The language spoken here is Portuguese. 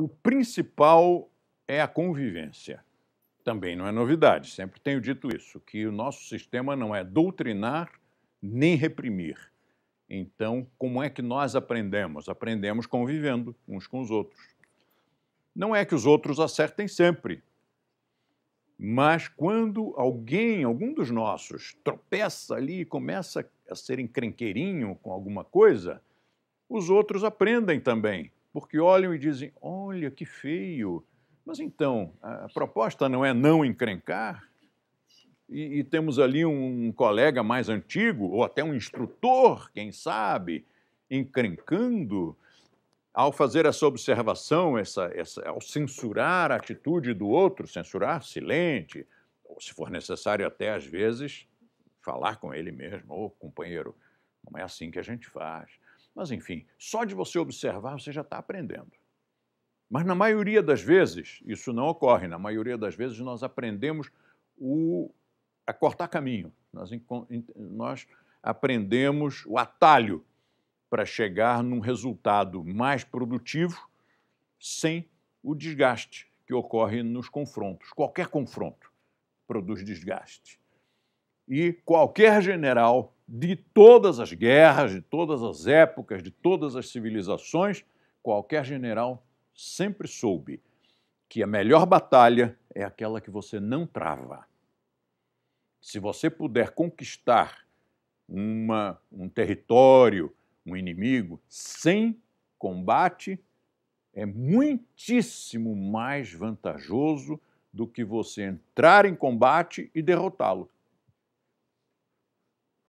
O principal é a convivência. Também não é novidade, sempre tenho dito isso, que o nosso sistema não é doutrinar nem reprimir. Então, como é que nós aprendemos? Aprendemos convivendo uns com os outros. Não é que os outros acertem sempre, mas quando alguém, algum dos nossos, tropeça ali e começa a ser encrenqueirinho com alguma coisa, os outros aprendem também, porque olham e dizem: olha que feio. Mas então, a proposta não é não encrencar? E, e temos ali um colega mais antigo, ou até um instrutor, quem sabe, encrencando ao fazer essa observação, essa, essa, ao censurar a atitude do outro, censurar silente, ou se for necessário até às vezes falar com ele mesmo, ou oh, companheiro, não é assim que a gente faz. Mas enfim, só de você observar você já está aprendendo. Mas na maioria das vezes isso não ocorre. Na maioria das vezes nós aprendemos o, a cortar caminho, nós, nós aprendemos o atalho para chegar num resultado mais produtivo sem o desgaste que ocorre nos confrontos. Qualquer confronto produz desgaste. E qualquer general de todas as guerras, de todas as épocas, de todas as civilizações, qualquer general sempre soube que a melhor batalha é aquela que você não trava. Se você puder conquistar uma, um território, um inimigo, sem combate, é muitíssimo mais vantajoso do que você entrar em combate e derrotá-lo.